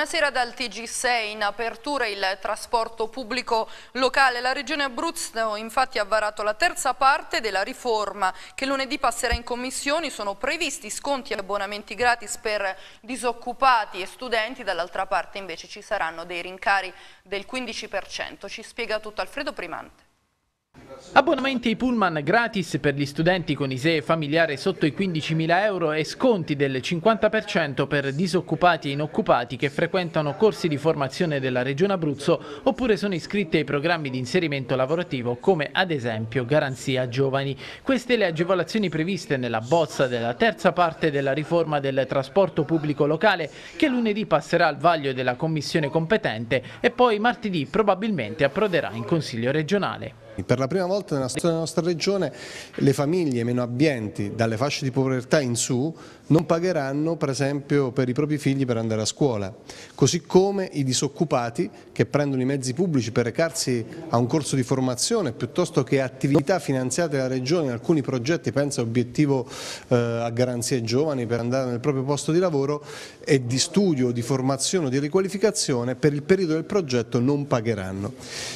Buonasera dal TG6, in apertura il trasporto pubblico locale. La Regione Abruzzo infatti ha varato la terza parte della riforma che lunedì passerà in commissioni. Sono previsti sconti e abbonamenti gratis per disoccupati e studenti, dall'altra parte invece ci saranno dei rincari del 15%. Ci spiega tutto Alfredo Primante. Abbonamenti ai pullman gratis per gli studenti con ISEE familiare sotto i 15.000 euro e sconti del 50% per disoccupati e inoccupati che frequentano corsi di formazione della Regione Abruzzo oppure sono iscritti ai programmi di inserimento lavorativo come ad esempio Garanzia Giovani. Queste le agevolazioni previste nella bozza della terza parte della riforma del trasporto pubblico locale che lunedì passerà al vaglio della commissione competente e poi martedì probabilmente approderà in Consiglio regionale. Per la prima volta nella storia della nostra regione le famiglie meno abbienti dalle fasce di povertà in su non pagheranno per esempio per i propri figli per andare a scuola, così come i disoccupati che prendono i mezzi pubblici per recarsi a un corso di formazione piuttosto che attività finanziate dalla Regione in alcuni progetti, pensa obiettivo eh, a garanzie giovani per andare nel proprio posto di lavoro e di studio, di formazione o di riqualificazione per il periodo del progetto non pagheranno.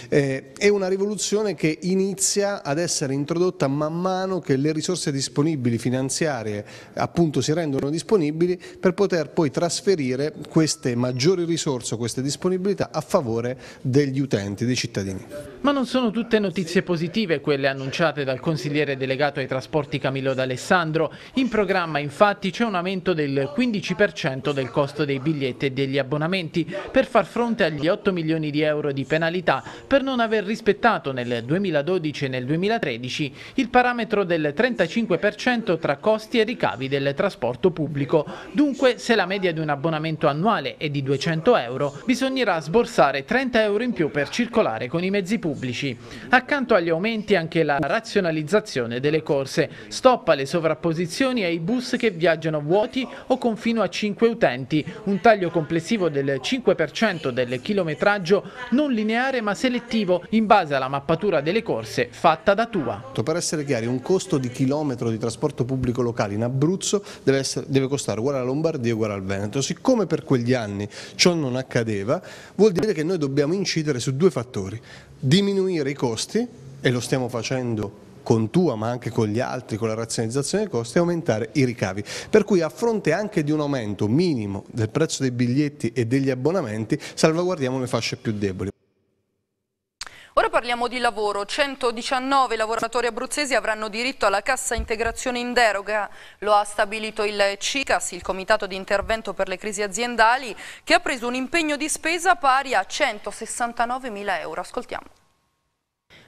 Eh, è una rivoluzione che inizia ad essere introdotta man mano che le risorse disponibili finanziarie appunto si rendono rendono disponibili per poter poi trasferire queste maggiori risorse, queste disponibilità a favore degli utenti, dei cittadini. Ma non sono tutte notizie positive quelle annunciate dal consigliere delegato ai trasporti Camillo D'Alessandro. In programma infatti c'è un aumento del 15% del costo dei biglietti e degli abbonamenti per far fronte agli 8 milioni di euro di penalità per non aver rispettato nel 2012 e nel 2013 il parametro del 35% tra costi e ricavi del trasporto trasporto pubblico. Dunque, se la media di un abbonamento annuale è di 200 euro, bisognerà sborsare 30 euro in più per circolare con i mezzi pubblici. Accanto agli aumenti anche la razionalizzazione delle corse, stop alle sovrapposizioni ai bus che viaggiano vuoti o con fino a 5 utenti, un taglio complessivo del 5% del chilometraggio non lineare ma selettivo in base alla mappatura delle corse fatta da Tua. Per essere chiari, un costo di chilometro di trasporto pubblico locale in Abruzzo deve essere essere, deve costare uguale alla Lombardia e uguale al Veneto. Siccome per quegli anni ciò non accadeva, vuol dire che noi dobbiamo incidere su due fattori, diminuire i costi, e lo stiamo facendo con tua ma anche con gli altri, con la razionalizzazione dei costi e aumentare i ricavi. Per cui a fronte anche di un aumento minimo del prezzo dei biglietti e degli abbonamenti salvaguardiamo le fasce più deboli. Ora parliamo di lavoro. 119 lavoratori abruzzesi avranno diritto alla cassa integrazione in deroga. Lo ha stabilito il CICAS, il Comitato di Intervento per le Crisi Aziendali, che ha preso un impegno di spesa pari a 169 mila euro. Ascoltiamo.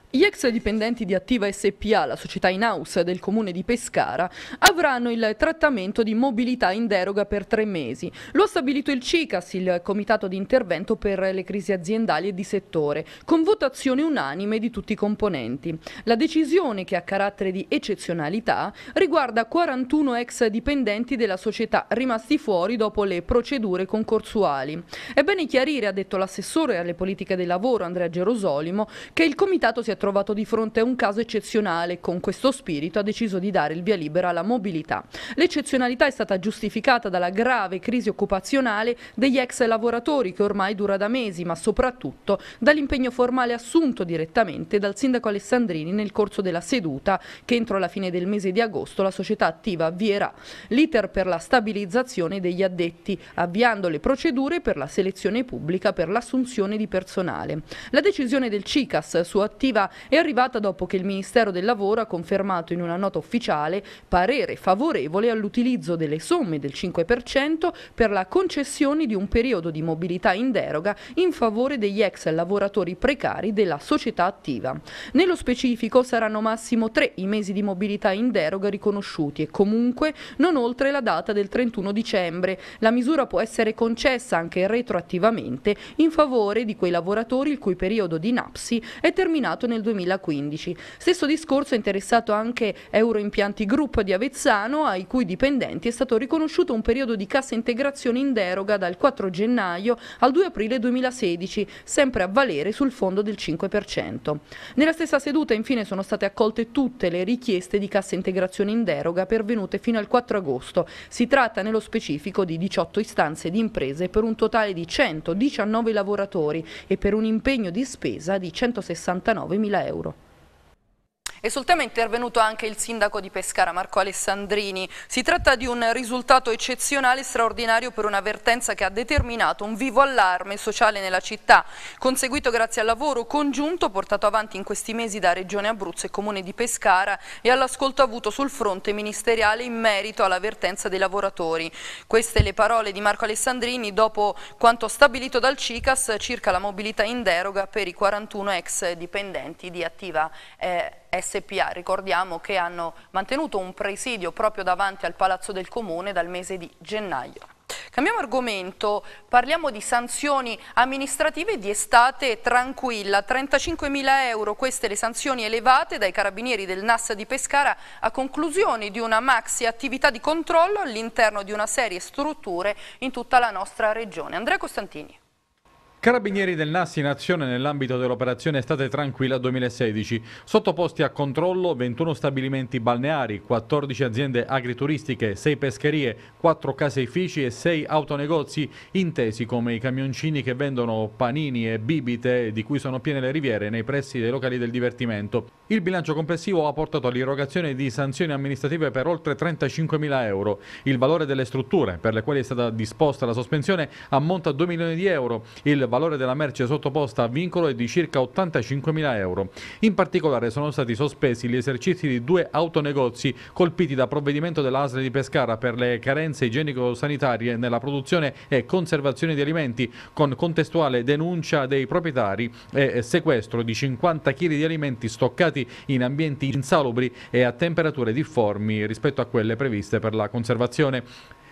Gli ex dipendenti di Attiva SPA, la società in house del comune di Pescara, avranno il trattamento di mobilità in deroga per tre mesi. Lo ha stabilito il CICAS, il Comitato di Intervento per le Crisi Aziendali e di Settore, con votazione unanime di tutti i componenti. La decisione, che ha carattere di eccezionalità, riguarda 41 ex dipendenti della società rimasti fuori dopo le procedure concorsuali. È bene chiarire, ha detto l'assessore alle politiche del lavoro Andrea Gerosolimo, che il Comitato si è è trovato di fronte a un caso eccezionale e con questo spirito ha deciso di dare il via libera alla mobilità. L'eccezionalità è stata giustificata dalla grave crisi occupazionale degli ex lavoratori che ormai dura da mesi, ma soprattutto dall'impegno formale assunto direttamente dal sindaco Alessandrini nel corso della seduta che entro la fine del mese di agosto la società attiva avvierà l'iter per la stabilizzazione degli addetti, avviando le procedure per la selezione pubblica per l'assunzione di personale. La decisione del CICAS su attiva è arrivata dopo che il Ministero del Lavoro ha confermato in una nota ufficiale parere favorevole all'utilizzo delle somme del 5% per la concessione di un periodo di mobilità in deroga in favore degli ex lavoratori precari della società attiva. Nello specifico saranno massimo tre i mesi di mobilità in deroga riconosciuti e comunque non oltre la data del 31 dicembre. La misura può essere concessa anche retroattivamente in favore di quei lavoratori il cui periodo di NAPSI è terminato nel nel 2015. Stesso discorso è interessato anche Euroimpianti Group di Avezzano, ai cui dipendenti è stato riconosciuto un periodo di cassa integrazione in deroga dal 4 gennaio al 2 aprile 2016, sempre a valere sul fondo del 5%. Nella stessa seduta infine sono state accolte tutte le richieste di cassa integrazione in deroga pervenute fino al 4 agosto. Si tratta nello specifico di 18 istanze di imprese per un totale di 119 lavoratori e per un impegno di spesa di 169 milioni 3.000 euro. E sul tema è intervenuto anche il sindaco di Pescara, Marco Alessandrini. Si tratta di un risultato eccezionale e straordinario per un'avvertenza che ha determinato un vivo allarme sociale nella città, conseguito grazie al lavoro congiunto portato avanti in questi mesi da Regione Abruzzo e Comune di Pescara e all'ascolto avuto sul fronte ministeriale in merito all'avvertenza dei lavoratori. Queste le parole di Marco Alessandrini dopo quanto stabilito dal CICAS circa la mobilità in deroga per i 41 ex dipendenti di Attiva eh, SPA, ricordiamo che hanno mantenuto un presidio proprio davanti al Palazzo del Comune dal mese di gennaio. Cambiamo argomento, parliamo di sanzioni amministrative di estate tranquilla, 35.000 euro, queste le sanzioni elevate dai carabinieri del NAS di Pescara a conclusione di una maxi attività di controllo all'interno di una serie strutture in tutta la nostra regione. Andrea Costantini. Carabinieri del NAS in azione nell'ambito dell'operazione Estate Tranquilla 2016, sottoposti a controllo 21 stabilimenti balneari, 14 aziende agrituristiche, 6 pescherie, 4 caseifici e 6 autonegozi, intesi come i camioncini che vendono panini e bibite di cui sono piene le riviere nei pressi dei locali del divertimento. Il bilancio complessivo ha portato all'irrogazione di sanzioni amministrative per oltre 35.000 euro. Il valore delle strutture per le quali è stata disposta la sospensione ammonta a 2 milioni di euro. Il valore della merce sottoposta a vincolo è di circa 85.000 euro. In particolare sono stati sospesi gli esercizi di due autonegozi colpiti da provvedimento dell'ASL di Pescara per le carenze igienico-sanitarie nella produzione e conservazione di alimenti, con contestuale denuncia dei proprietari e sequestro di 50 kg di alimenti stoccati in ambienti insalubri e a temperature difformi rispetto a quelle previste per la conservazione.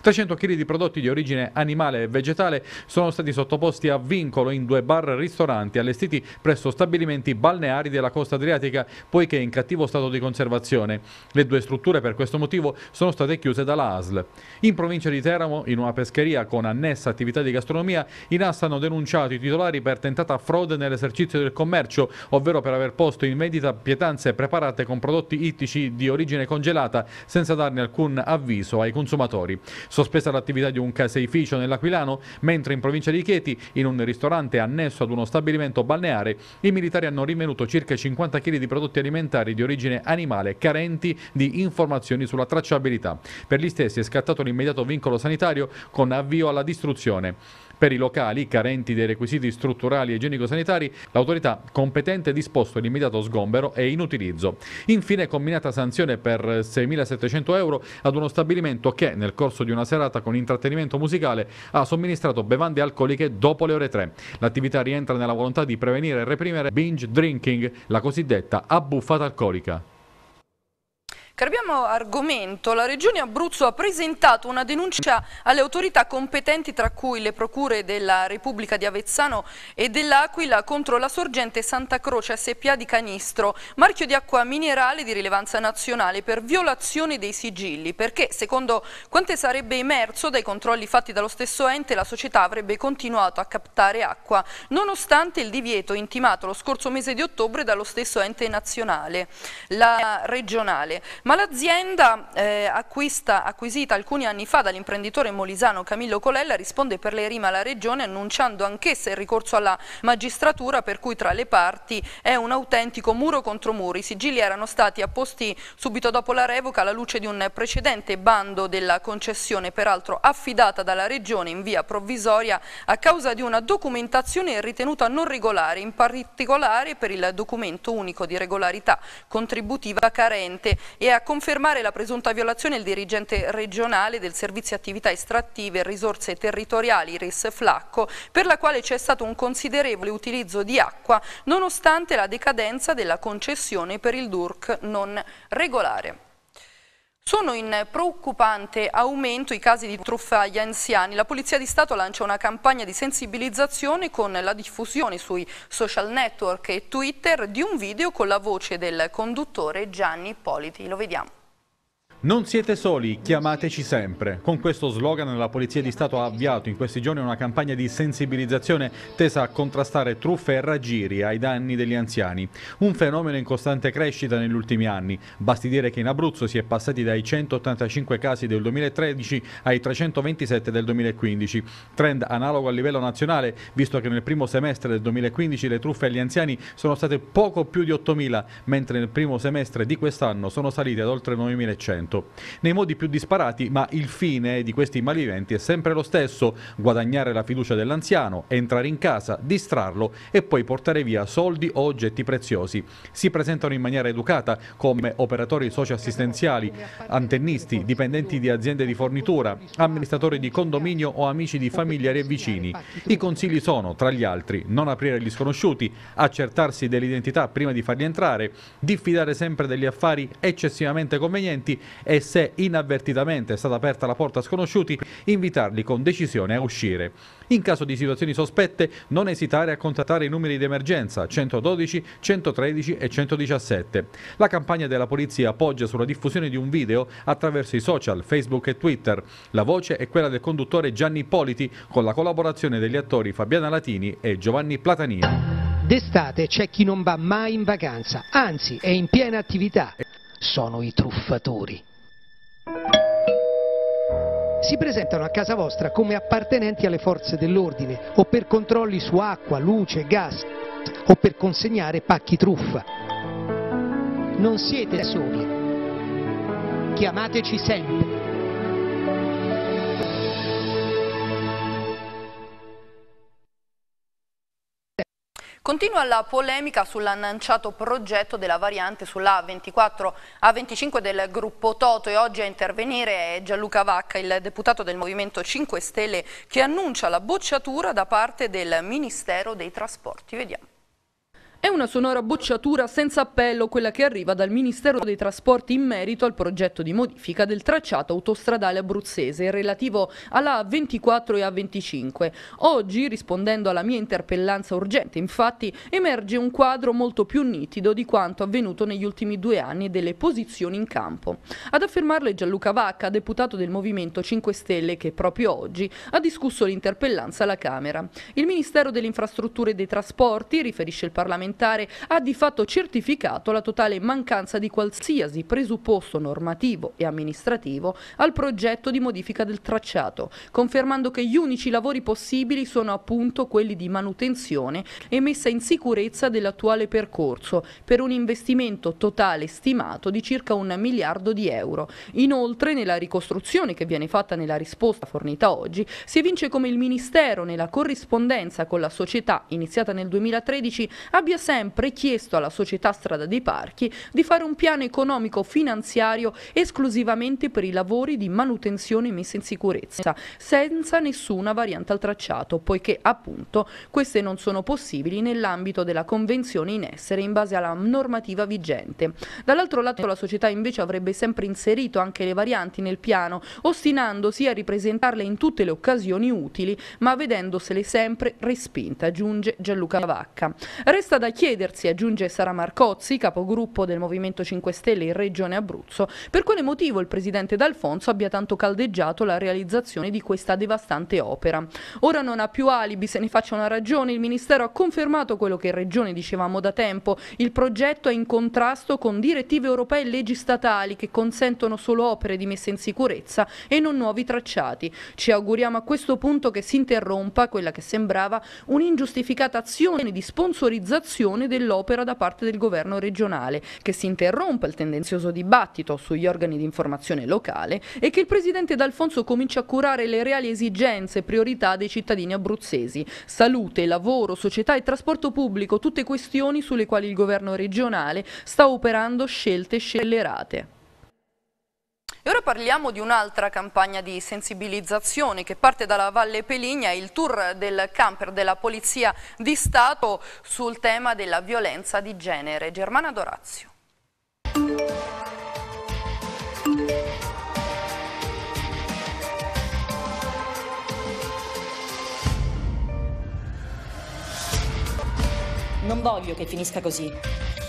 300 kg di prodotti di origine animale e vegetale sono stati sottoposti a vincolo in due bar ristoranti allestiti presso stabilimenti balneari della costa adriatica, poiché in cattivo stato di conservazione. Le due strutture per questo motivo sono state chiuse dalla ASL. In provincia di Teramo, in una pescheria con annessa attività di gastronomia, i NAS hanno denunciato i titolari per tentata frode nell'esercizio del commercio, ovvero per aver posto in vendita pietanze preparate con prodotti ittici di origine congelata senza darne alcun avviso ai consumatori. Sospesa l'attività di un caseificio nell'Aquilano, mentre in provincia di Chieti, in un ristorante annesso ad uno stabilimento balneare, i militari hanno rinvenuto circa 50 kg di prodotti alimentari di origine animale carenti di informazioni sulla tracciabilità. Per gli stessi è scattato l'immediato vincolo sanitario con avvio alla distruzione. Per i locali carenti dei requisiti strutturali e igienico-sanitari, l'autorità competente ha disposto l'immediato sgombero e inutilizzo. Infine, combinata sanzione per 6.700 euro ad uno stabilimento che, nel corso di una serata con intrattenimento musicale, ha somministrato bevande alcoliche dopo le ore 3. L'attività rientra nella volontà di prevenire e reprimere binge drinking, la cosiddetta abbuffata alcolica. Cambiamo argomento. La Regione Abruzzo ha presentato una denuncia alle autorità competenti, tra cui le procure della Repubblica di Avezzano e dell'Aquila, contro la sorgente Santa Croce SPA di Canistro, marchio di acqua minerale di rilevanza nazionale, per violazione dei sigilli, perché secondo quanto sarebbe emerso dai controlli fatti dallo stesso ente, la società avrebbe continuato a captare acqua, nonostante il divieto intimato lo scorso mese di ottobre dallo stesso ente nazionale, la regionale. Ma l'azienda eh, acquisita alcuni anni fa dall'imprenditore molisano Camillo Colella risponde per le rime alla Regione annunciando anch'essa il ricorso alla magistratura per cui tra le parti è un autentico muro contro muro. I sigilli erano stati apposti subito dopo la revoca alla luce di un precedente bando della concessione, peraltro affidata dalla Regione in via provvisoria a causa di una documentazione ritenuta non regolare, in particolare per il documento unico di regolarità contributiva carente e a confermare la presunta violazione il dirigente regionale del Servizio Attività Estrattive e Risorse Territoriali, RIS Flacco, per la quale c'è stato un considerevole utilizzo di acqua nonostante la decadenza della concessione per il DURC non regolare. Sono in preoccupante aumento i casi di truffa agli anziani. La Polizia di Stato lancia una campagna di sensibilizzazione con la diffusione sui social network e Twitter di un video con la voce del conduttore Gianni Politi. Lo vediamo. Non siete soli, chiamateci sempre. Con questo slogan la Polizia di Stato ha avviato in questi giorni una campagna di sensibilizzazione tesa a contrastare truffe e raggiri ai danni degli anziani. Un fenomeno in costante crescita negli ultimi anni. Basti dire che in Abruzzo si è passati dai 185 casi del 2013 ai 327 del 2015. Trend analogo a livello nazionale, visto che nel primo semestre del 2015 le truffe agli anziani sono state poco più di 8.000, mentre nel primo semestre di quest'anno sono salite ad oltre 9.100 tutto. Nei modi più disparati, ma il fine di questi malviventi è sempre lo stesso, guadagnare la fiducia dell'anziano, entrare in casa, distrarlo e poi portare via soldi o oggetti preziosi. Si presentano in maniera educata come operatori socioassistenziali, antennisti, dipendenti di aziende di fornitura, amministratori di condominio o amici di familiari e vicini. I consigli sono, tra gli altri, non aprire gli sconosciuti, accertarsi dell'identità prima di farli entrare, diffidare sempre degli affari eccessivamente convenienti e se inavvertitamente è stata aperta la porta a sconosciuti, invitarli con decisione a uscire. In caso di situazioni sospette, non esitare a contattare i numeri di emergenza 112, 113 e 117. La campagna della polizia appoggia sulla diffusione di un video attraverso i social Facebook e Twitter. La voce è quella del conduttore Gianni Politi con la collaborazione degli attori Fabiana Latini e Giovanni Platanini. D'estate c'è chi non va mai in vacanza, anzi è in piena attività. Sono i truffatori si presentano a casa vostra come appartenenti alle forze dell'ordine o per controlli su acqua, luce, gas o per consegnare pacchi truffa. Non siete soli. Chiamateci sempre. Continua la polemica sull'annunciato progetto della variante sulla A24 A25 del gruppo Toto e oggi a intervenire è Gianluca Vacca, il deputato del Movimento 5 Stelle che annuncia la bocciatura da parte del Ministero dei Trasporti. Vediamo. È una sonora bocciatura senza appello quella che arriva dal Ministero dei Trasporti in merito al progetto di modifica del tracciato autostradale abruzzese relativo alla A24 e A25. Oggi, rispondendo alla mia interpellanza urgente, infatti, emerge un quadro molto più nitido di quanto avvenuto negli ultimi due anni e delle posizioni in campo. Ad affermarlo è Gianluca Vacca, deputato del Movimento 5 Stelle, che proprio oggi ha discusso l'interpellanza alla Camera. Il Ministero delle Infrastrutture e dei Trasporti, riferisce il Parlamento parlamentare ha di fatto certificato la totale mancanza di qualsiasi presupposto normativo e amministrativo al progetto di modifica del tracciato, confermando che gli unici lavori possibili sono appunto quelli di manutenzione e messa in sicurezza dell'attuale percorso per un investimento totale stimato di circa un miliardo di euro. Inoltre nella ricostruzione che viene fatta nella risposta fornita oggi si evince come il Ministero nella corrispondenza con la società iniziata nel 2013 abbia sempre chiesto alla società Strada dei Parchi di fare un piano economico-finanziario esclusivamente per i lavori di manutenzione messa in sicurezza, senza nessuna variante al tracciato, poiché appunto queste non sono possibili nell'ambito della convenzione in essere in base alla normativa vigente. Dall'altro lato la società invece avrebbe sempre inserito anche le varianti nel piano, ostinandosi a ripresentarle in tutte le occasioni utili, ma vedendosele sempre respinte, aggiunge Gianluca Vacca. Resta da chiedersi, aggiunge Sara Marcozzi, capogruppo del Movimento 5 Stelle in Regione Abruzzo, per quale motivo il presidente D'Alfonso abbia tanto caldeggiato la realizzazione di questa devastante opera. Ora non ha più alibi, se ne faccia una ragione, il Ministero ha confermato quello che in Regione dicevamo da tempo, il progetto è in contrasto con direttive europee e leggi statali che consentono solo opere di messa in sicurezza e non nuovi tracciati. Ci auguriamo a questo punto che si interrompa quella che sembrava un'ingiustificata azione di sponsorizzazione valutazione dell'opera da parte del governo regionale, che si interrompa il tendenzioso dibattito sugli organi di informazione locale e che il presidente D'Alfonso cominci a curare le reali esigenze e priorità dei cittadini abruzzesi. Salute, lavoro, società e trasporto pubblico, tutte questioni sulle quali il governo regionale sta operando scelte scellerate. E ora parliamo di un'altra campagna di sensibilizzazione che parte dalla Valle Peligna, il tour del camper della Polizia di Stato sul tema della violenza di genere. Germana Dorazio. Non voglio che finisca così.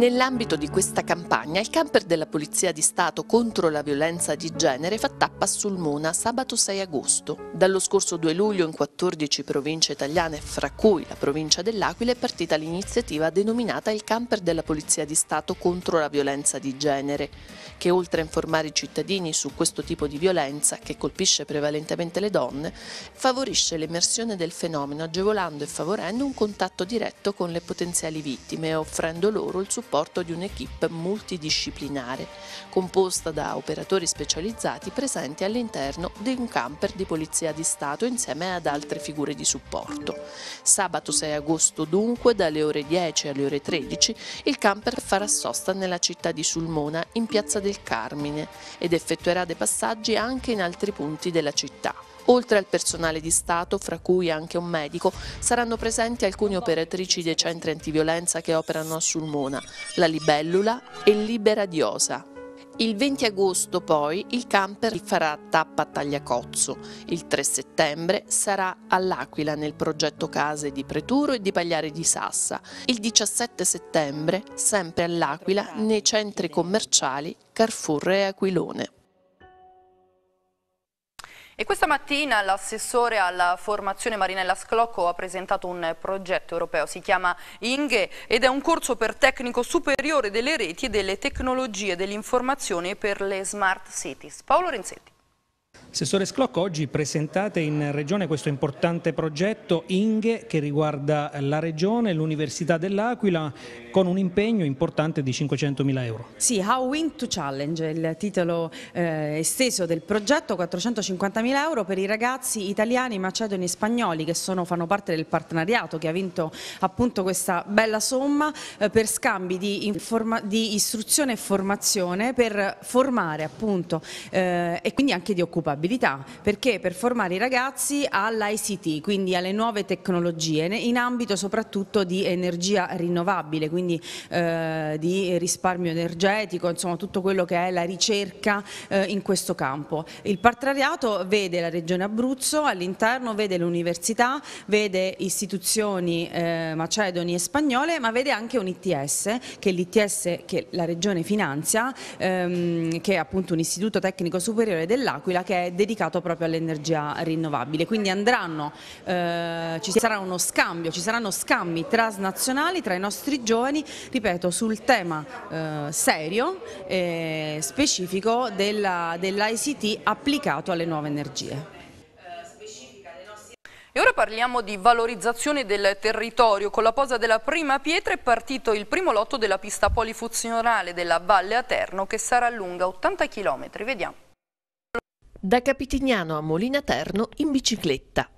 Nell'ambito di questa campagna, il camper della Polizia di Stato contro la violenza di genere fa tappa a Sulmona sabato 6 agosto. Dallo scorso 2 luglio in 14 province italiane, fra cui la provincia dell'Aquila, è partita l'iniziativa denominata Il camper della Polizia di Stato contro la violenza di genere, che oltre a informare i cittadini su questo tipo di violenza, che colpisce prevalentemente le donne, favorisce l'immersione del fenomeno agevolando e favorendo un contatto diretto con le potenziali vittime e offrendo loro il supporto supporto di un'equipe multidisciplinare, composta da operatori specializzati presenti all'interno di un camper di Polizia di Stato insieme ad altre figure di supporto. Sabato 6 agosto dunque, dalle ore 10 alle ore 13, il camper farà sosta nella città di Sulmona, in piazza del Carmine, ed effettuerà dei passaggi anche in altri punti della città. Oltre al personale di Stato, fra cui anche un medico, saranno presenti alcune operatrici dei centri antiviolenza che operano a Sulmona, la Libellula e Libera Diosa. Il 20 agosto poi il camper farà tappa a Tagliacozzo, il 3 settembre sarà all'Aquila nel progetto case di Preturo e di Pagliari di Sassa, il 17 settembre sempre all'Aquila nei centri commerciali Carrefour e Aquilone. E questa mattina l'assessore alla formazione Marinella Sclocco ha presentato un progetto europeo, si chiama INGE ed è un corso per tecnico superiore delle reti e delle tecnologie dell'informazione per le smart cities. Paolo Renzetti. Assessore Sclocco, oggi presentate in Regione questo importante progetto INGE che riguarda la Regione, l'Università dell'Aquila con un impegno importante di 500 mila euro. Sì, How Win to Challenge è il titolo eh, esteso del progetto, 450 mila euro per i ragazzi italiani, macedoni e spagnoli che sono, fanno parte del partenariato che ha vinto appunto questa bella somma eh, per scambi di, di, istruzione e formazione per formare appunto eh, e quindi anche di occupabilità abilità, perché per formare i ragazzi all'ICT, quindi alle nuove tecnologie, in ambito soprattutto di energia rinnovabile, quindi eh, di risparmio energetico, insomma tutto quello che è la ricerca eh, in questo campo. Il partenariato vede la Regione Abruzzo all'interno, vede l'università, vede istituzioni eh, macedoni e spagnole, ma vede anche un ITS, che è l'ITS che la Regione finanzia, ehm, che è appunto un istituto tecnico superiore dell'Aquila che è dedicato proprio all'energia rinnovabile. Quindi andranno, eh, ci sarà uno scambio, ci saranno scambi transnazionali tra i nostri giovani, ripeto, sul tema eh, serio e specifico dell'ICT dell applicato alle nuove energie. E ora parliamo di valorizzazione del territorio. Con la posa della prima pietra è partito il primo lotto della pista polifunzionale della Valle Aterno che sarà lunga 80 km. Vediamo. Da Capitignano a Molina Terno in bicicletta.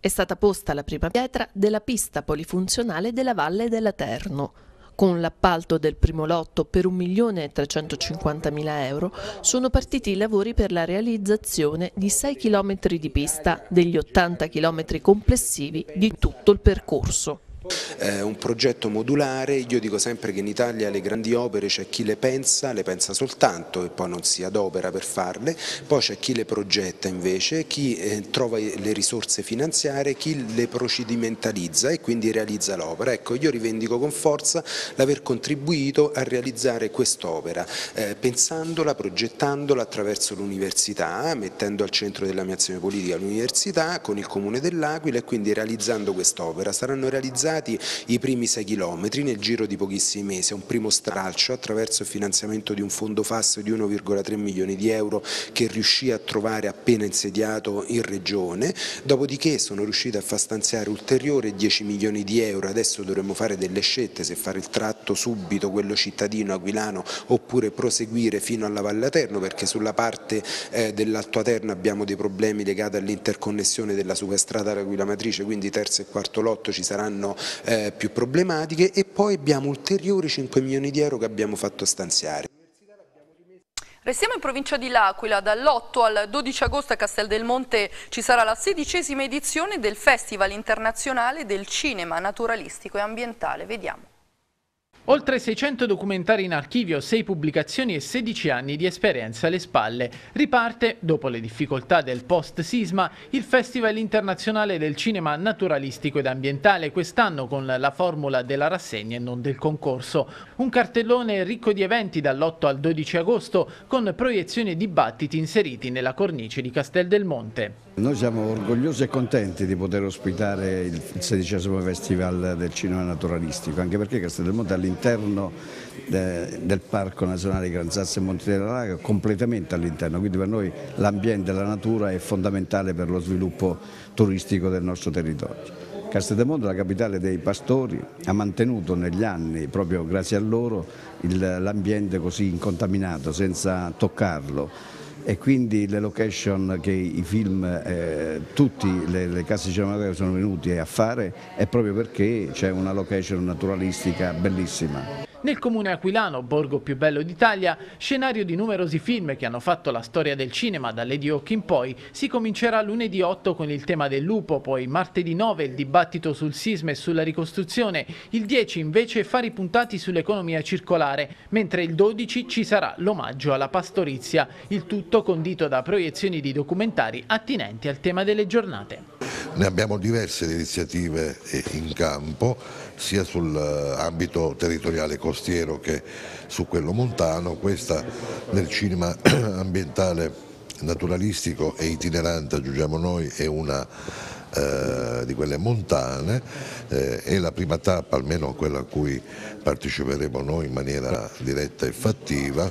È stata posta la prima pietra della pista polifunzionale della Valle della Terno. Con l'appalto del primo lotto per 1.350.000 euro sono partiti i lavori per la realizzazione di 6 km di pista degli 80 km complessivi di tutto il percorso eh, un progetto modulare, io dico sempre che in Italia le grandi opere c'è chi le pensa, le pensa soltanto e poi non si adopera per farle, poi c'è chi le progetta invece, chi eh, trova le risorse finanziarie, chi le procedimentalizza e quindi realizza l'opera. Ecco, io rivendico con forza l'aver contribuito a realizzare quest'opera, eh, pensandola, progettandola attraverso l'università, mettendo al centro della mia azione politica l'università con il Comune dell'Aquila e quindi realizzando quest'opera. Saranno realizzate realizzati i primi 6 chilometri nel giro di pochissimi mesi, un primo stralcio attraverso il finanziamento di un fondo FAS di 1,3 milioni di euro che riuscì a trovare appena insediato in regione, dopodiché sono riusciti a far stanziare ulteriori 10 milioni di euro, adesso dovremmo fare delle scelte se fare il tratto subito quello cittadino aquilano oppure proseguire fino alla Valle Aterno perché sulla parte eh, dell'Alto Aterno abbiamo dei problemi legati all'interconnessione della superstrada L'Aquila Matrice, quindi terzo e quarto lotto ci saranno eh, più problematiche e poi abbiamo ulteriori 5 milioni di euro che abbiamo fatto stanziare. Restiamo in provincia di L'Aquila, dall'8 al 12 agosto a Castel del Monte ci sarà la sedicesima edizione del Festival internazionale del cinema naturalistico e ambientale. Vediamo. Oltre 600 documentari in archivio, 6 pubblicazioni e 16 anni di esperienza alle spalle. Riparte, dopo le difficoltà del post-sisma, il Festival internazionale del cinema naturalistico ed ambientale, quest'anno con la formula della rassegna e non del concorso. Un cartellone ricco di eventi dall'8 al 12 agosto, con proiezioni e dibattiti inseriti nella cornice di Castel del Monte. Noi siamo orgogliosi e contenti di poter ospitare il sedicesimo Festival del cinema naturalistico, anche perché Castel del Monte all'interno all'interno eh, del Parco Nazionale Gran Sasso e Monti della Laga, completamente all'interno, quindi per noi l'ambiente e la natura è fondamentale per lo sviluppo turistico del nostro territorio. Castedemondo, la capitale dei pastori, ha mantenuto negli anni, proprio grazie a loro, l'ambiente così incontaminato, senza toccarlo e quindi le location che i film, eh, tutte le, le case cinematografiche sono venute a fare è proprio perché c'è una location naturalistica bellissima. Nel comune aquilano, borgo più bello d'Italia, scenario di numerosi film che hanno fatto la storia del cinema da Lady Hawk in poi, si comincerà lunedì 8 con il tema del lupo, poi martedì 9 il dibattito sul sisma e sulla ricostruzione, il 10 invece fare i puntati sull'economia circolare, mentre il 12 ci sarà l'omaggio alla pastorizia, il tutto condito da proiezioni di documentari attinenti al tema delle giornate. Ne abbiamo diverse iniziative eh, in campo sia sull'ambito eh, territoriale costiero che su quello montano, questa nel cinema ambientale naturalistico e itinerante, aggiungiamo noi, è una eh, di quelle montane eh, è la prima tappa, almeno quella a cui parteciperemo noi in maniera diretta e fattiva,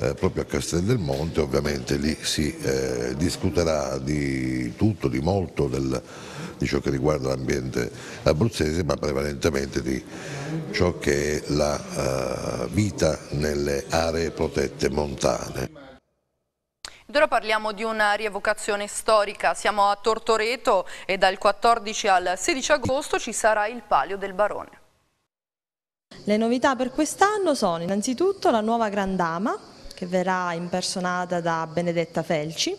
eh, proprio a Castel del Monte, ovviamente lì si eh, discuterà di tutto, di molto del, di ciò che riguarda l'ambiente abruzzese, ma prevalentemente di ciò che è la eh, vita nelle aree protette montane. ora parliamo di una rievocazione storica, siamo a Tortoreto e dal 14 al 16 agosto ci sarà il Palio del Barone. Le novità per quest'anno sono innanzitutto la nuova Grandama, che verrà impersonata da Benedetta Felci.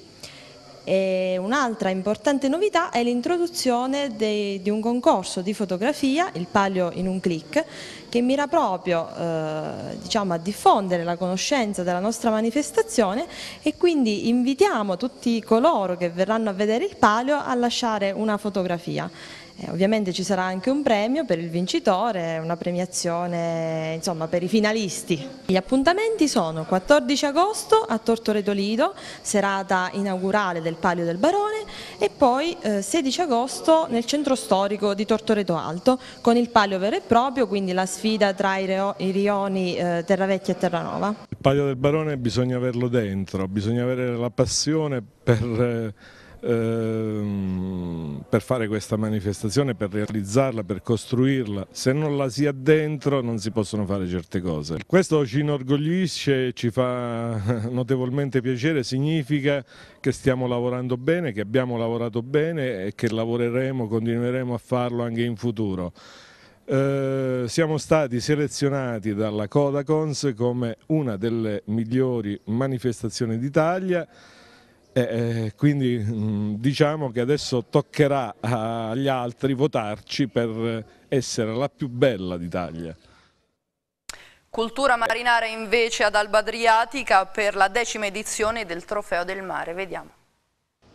un'altra importante novità è l'introduzione di un concorso di fotografia, il Palio in un clic, che mira proprio eh, diciamo, a diffondere la conoscenza della nostra manifestazione e quindi invitiamo tutti coloro che verranno a vedere il Palio a lasciare una fotografia. Eh, ovviamente ci sarà anche un premio per il vincitore, una premiazione insomma, per i finalisti. Gli appuntamenti sono 14 agosto a Tortoreto Lido, serata inaugurale del Palio del Barone e poi eh, 16 agosto nel centro storico di Tortoreto Alto con il Palio vero e proprio, quindi la sfida tra i, reo, i rioni eh, Terravecchia e Terranova. Il Palio del Barone bisogna averlo dentro, bisogna avere la passione per eh, ehm, per fare questa manifestazione, per realizzarla, per costruirla. Se non la si ha dentro non si possono fare certe cose. Questo ci inorgoglisce, ci fa notevolmente piacere, significa che stiamo lavorando bene, che abbiamo lavorato bene e che lavoreremo, continueremo a farlo anche in futuro. Eh, siamo stati selezionati dalla Codacons come una delle migliori manifestazioni d'Italia eh, eh, quindi mm, diciamo che adesso toccherà agli altri votarci per essere la più bella d'Italia. Cultura marinara invece ad Alba Adriatica per la decima edizione del Trofeo del Mare, vediamo.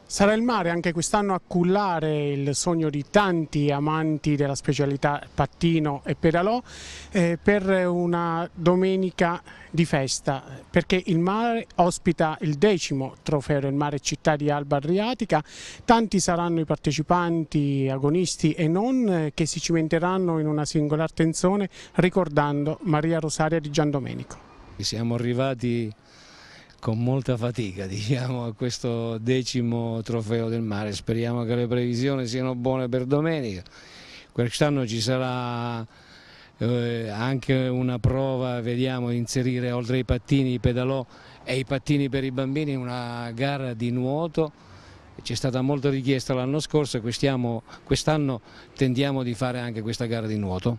Sarà il mare anche quest'anno a cullare il sogno di tanti amanti della specialità pattino e pedalò eh, per una domenica di festa perché il mare ospita il decimo trofeo il mare città di Alba Adriatica, tanti saranno i partecipanti, agonisti e non eh, che si cimenteranno in una singola tensione ricordando Maria Rosaria di Giandomenico. Siamo arrivati con molta fatica diciamo, a questo decimo trofeo del mare. Speriamo che le previsioni siano buone per domenica. Quest'anno ci sarà eh, anche una prova, vediamo, inserire oltre ai pattini i pedalò e i pattini per i bambini una gara di nuoto. C'è stata molta richiesta l'anno scorso e quest'anno quest tendiamo di fare anche questa gara di nuoto.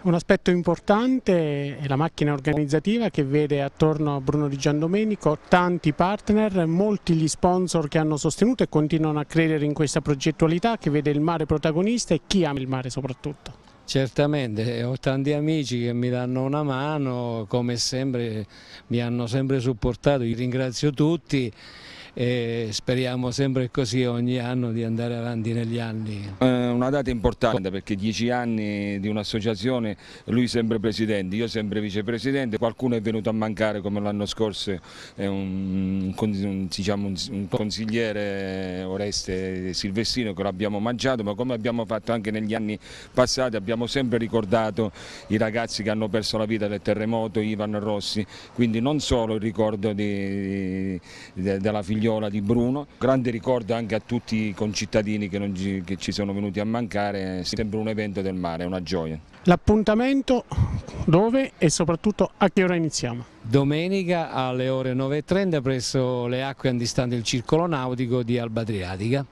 Un aspetto importante è la macchina organizzativa che vede attorno a Bruno di Giandomenico tanti partner, molti gli sponsor che hanno sostenuto e continuano a credere in questa progettualità che vede il mare protagonista e chi ama il mare soprattutto. Certamente, eh, ho tanti amici che mi danno una mano, come sempre mi hanno sempre supportato, io ringrazio tutti e speriamo sempre così ogni anno di andare avanti negli anni. Eh, una data importante perché dieci anni di un'associazione, lui sempre presidente, io sempre vicepresidente, qualcuno è venuto a mancare come l'anno scorso, è un, un, diciamo, un, un consigliere Oreste Silvestino che l'abbiamo mangiato, ma come abbiamo fatto anche negli anni passati abbiamo sempre ricordato i ragazzi che hanno perso la vita del terremoto, Ivan Rossi, quindi non solo il ricordo di, di, della figliolina, Guardiola di Bruno. Grande ricordo anche a tutti i concittadini che, ci, che ci sono venuti a mancare, sembra un evento del mare, una gioia. L'appuntamento dove e soprattutto a che ora iniziamo? Domenica alle ore 9.30 presso le acque andistanti il circolo nautico di Alba Adriatica.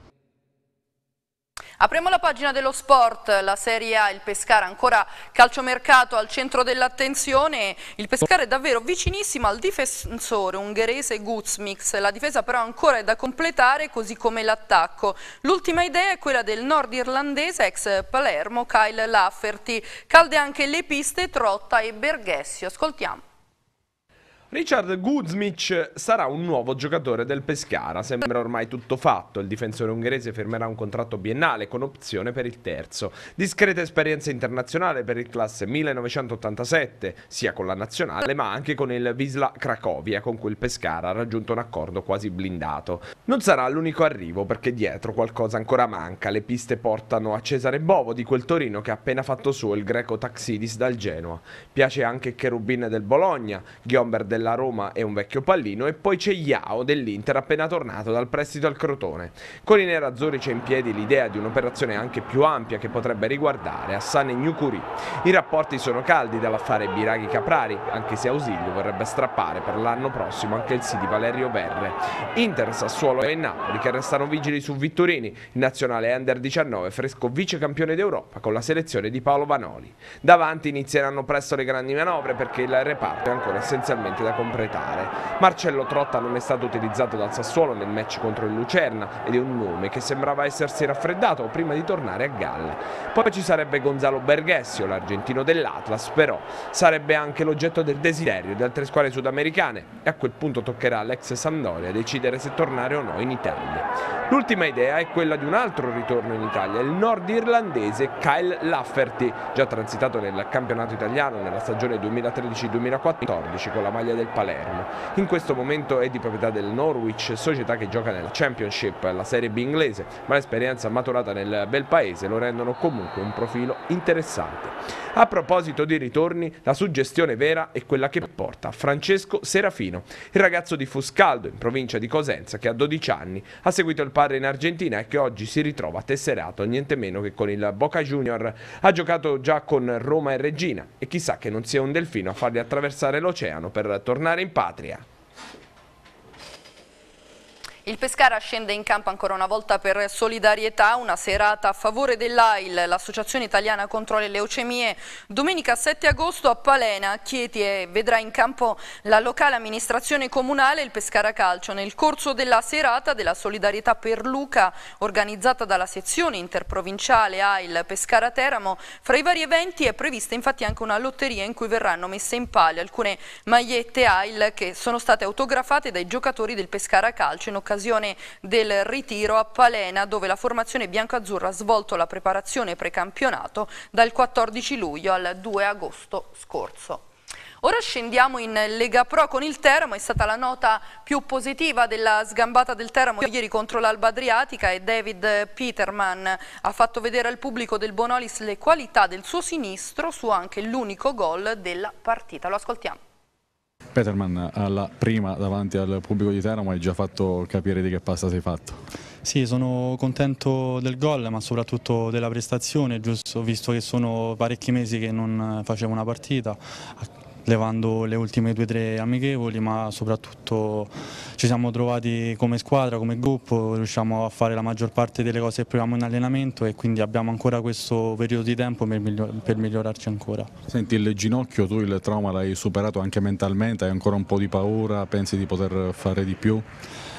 Apriamo la pagina dello sport, la Serie A, il Pescara ancora calciomercato al centro dell'attenzione, il Pescara è davvero vicinissimo al difensore ungherese Guzmix, la difesa però ancora è da completare così come l'attacco. L'ultima idea è quella del nord irlandese ex Palermo Kyle Lafferty, calde anche le piste Trotta e Berghessio, ascoltiamo. Richard Guzmic sarà un nuovo giocatore del Pescara, sembra ormai tutto fatto, il difensore ungherese firmerà un contratto biennale con opzione per il terzo. Discreta esperienza internazionale per il classe 1987, sia con la nazionale ma anche con il Visla Cracovia con cui il Pescara ha raggiunto un accordo quasi blindato. Non sarà l'unico arrivo perché dietro qualcosa ancora manca, le piste portano a Cesare Bovo di quel Torino che ha appena fatto suo il greco Taxidis dal Genoa. Piace anche Cherubin del Bologna, Ghiomber del della Roma e un vecchio pallino e poi c'è Iao dell'Inter appena tornato dal prestito al Crotone. Con i nerazzurri c'è in piedi l'idea di un'operazione anche più ampia che potrebbe riguardare Assane e Gnukuri. I rapporti sono caldi dall'affare Biraghi Caprari, anche se Ausilio vorrebbe strappare per l'anno prossimo anche il sì di Valerio Verre. Inter, Sassuolo e Napoli che restano vigili su Vittorini, il nazionale Under 19 fresco vice campione d'Europa con la selezione di Paolo Vanoli. Davanti inizieranno presto le grandi manovre perché il reparto è ancora essenzialmente da da completare. Marcello Trotta non è stato utilizzato dal Sassuolo nel match contro il Lucerna ed è un nome che sembrava essersi raffreddato prima di tornare a galla. Poi ci sarebbe Gonzalo Berghessio, l'argentino dell'Atlas, però sarebbe anche l'oggetto del desiderio di altre squadre sudamericane e a quel punto toccherà all'ex Sampdoria decidere se tornare o no in Italia. L'ultima idea è quella di un altro ritorno in Italia, il nord irlandese Kyle Lafferty, già transitato nel campionato italiano nella stagione 2013-2014 con la maglia del Palermo. In questo momento è di proprietà del Norwich, società che gioca nella Championship, la Serie B inglese, ma l'esperienza maturata nel bel paese lo rendono comunque un profilo interessante. A proposito di ritorni, la suggestione vera è quella che porta Francesco Serafino, il ragazzo di Fuscaldo in provincia di Cosenza che a 12 anni ha seguito il padre in Argentina e che oggi si ritrova tesserato niente meno che con il Boca Junior. Ha giocato già con Roma e Regina e chissà che non sia un delfino a farli attraversare l'oceano per tornare in patria. Il Pescara scende in campo ancora una volta per solidarietà, una serata a favore dell'AIL, l'Associazione Italiana contro le Leucemie. Domenica 7 agosto a Palena, Chieti e vedrà in campo la locale amministrazione comunale il Pescara Calcio nel corso della serata della solidarietà per Luca organizzata dalla sezione interprovinciale AIL Pescara Teramo. Fra i vari eventi è prevista infatti anche una lotteria in cui verranno messe in palio alcune magliette AIL che sono state autografate dai giocatori del Pescara Calcio in occasione occasione del ritiro a Palena dove la formazione biancazzurra ha svolto la preparazione precampionato dal 14 luglio al 2 agosto scorso. Ora scendiamo in Lega Pro con il Teramo, è stata la nota più positiva della sgambata del Teramo ieri contro l'Alba Adriatica e David Peterman ha fatto vedere al pubblico del Bonolis le qualità del suo sinistro su anche l'unico gol della partita. Lo ascoltiamo. Peterman alla eh, prima davanti al pubblico di Teramo hai già fatto capire di che pasta sei fatto. Sì, sono contento del gol ma soprattutto della prestazione, giusto visto che sono parecchi mesi che non eh, facevo una partita, levando le ultime due o tre amichevoli, ma soprattutto ci siamo trovati come squadra, come gruppo, riusciamo a fare la maggior parte delle cose che proviamo in allenamento e quindi abbiamo ancora questo periodo di tempo per, miglior per migliorarci ancora. Senti, il ginocchio tu il trauma l'hai superato anche mentalmente, hai ancora un po' di paura, pensi di poter fare di più?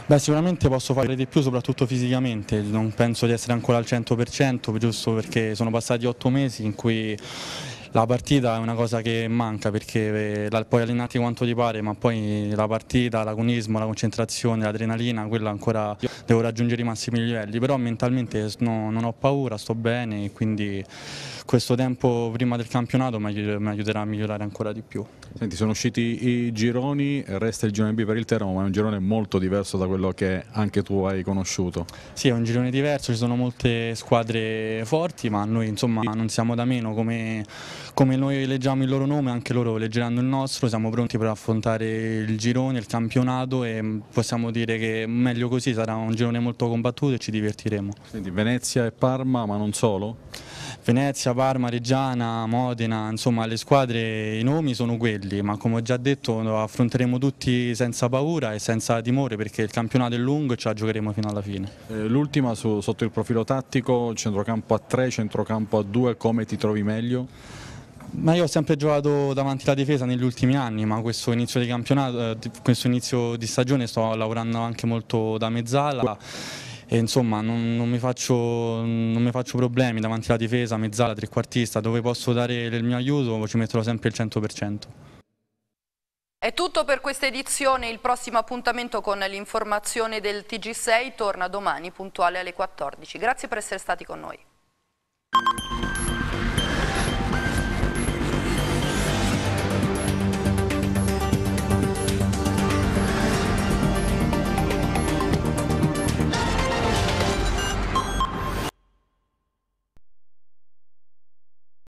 Beh, sicuramente posso fare di più, soprattutto fisicamente, non penso di essere ancora al 100%, giusto perché sono passati otto mesi in cui la partita è una cosa che manca perché eh, puoi allenarti quanto ti pare ma poi la partita, l'agonismo, la concentrazione, l'adrenalina, quella ancora devo raggiungere i massimi livelli, però mentalmente no, non ho paura, sto bene e quindi questo tempo prima del campionato mi aiuterà a migliorare ancora di più. Senti, sono usciti i gironi, resta il girone B per il Teramo, ma è un girone molto diverso da quello che anche tu hai conosciuto. Sì, è un girone diverso, ci sono molte squadre forti, ma noi insomma non siamo da meno, come, come noi leggiamo il loro nome, anche loro leggeranno il nostro, siamo pronti per affrontare il girone, il campionato e possiamo dire che meglio così sarà un girone molto combattuto e ci divertiremo. Senti, Venezia e Parma, ma non solo? Venezia, Parma, Reggiana, Modena, insomma le squadre, i nomi sono quelli, ma come ho già detto affronteremo tutti senza paura e senza timore perché il campionato è lungo e ce la giocheremo fino alla fine. Eh, l'ultima sotto il profilo tattico, centrocampo a 3, centrocampo a 2, come ti trovi meglio? Ma io ho sempre giocato davanti alla difesa negli ultimi anni, ma questo inizio di, eh, questo inizio di stagione sto lavorando anche molto da mezzala e, insomma non, non, mi faccio, non, mi faccio, problemi davanti alla difesa, mezzala, trequartista, dove posso dare il mio aiuto ci metterò sempre il 100%. È tutto per questa edizione, il prossimo appuntamento con l'informazione del TG6 torna domani puntuale alle 14. Grazie per essere stati con noi.